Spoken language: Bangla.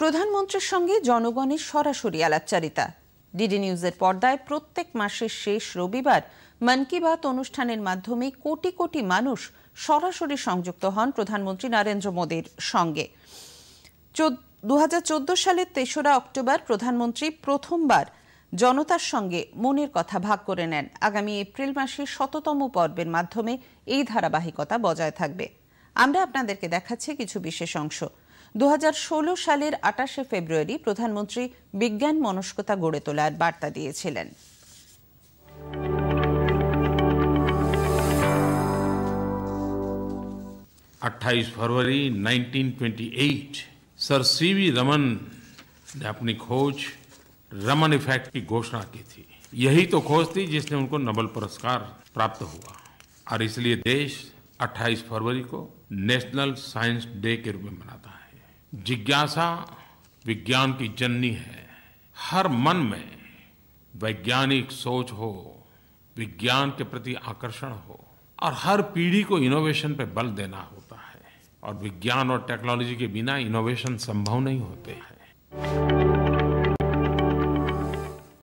প্রধানমন্ত্রীর সঙ্গে জনগণের সরাসরি আলাপচারিতা ডিডি নিউজের পর্দায় প্রত্যেক মাসের শেষ রবিবার মন কি বাত অনুষ্ঠানের মাধ্যমে কোটি কোটি মানুষ সরাসরি সংযুক্ত হন প্রধানমন্ত্রী নরেন্দ্র মোদীর সঙ্গে দু সালের তেসরা অক্টোবর প্রধানমন্ত্রী প্রথমবার জনতার সঙ্গে মনের কথা ভাগ করে নেন আগামী এপ্রিল মাসে শততম পর্বের মাধ্যমে এই ধারাবাহিকতা বজায় থাকবে আমরা আপনাদেরকে দেখাচ্ছি কিছু বিশেষ অংশ দু সালের আটাশে ফেব্রুয়ারি প্রধানমন্ত্রী বিজ্ঞান মনস্কতা গড়ে তোলার বার্তা দিয়েছিলেন अट्ठाईस फरवरी 1928 सर सीवी रमन ने अपनी खोज रमन इफेक्ट की घोषणा की थी यही तो खोज थी जिसने उनको नोबल पुरस्कार प्राप्त हुआ और इसलिए देश 28 फरवरी को नेशनल साइंस डे के रूप में मनाता है जिज्ञासा विज्ञान की जननी है हर मन में वैज्ञानिक सोच हो विज्ञान के प्रति आकर्षण हो और हर पीढ़ी को इनोवेशन पे बल देना होता है और विज्ञान और टेक्नोलॉजी के बिना इनोवेशन संभव नहीं होते हैं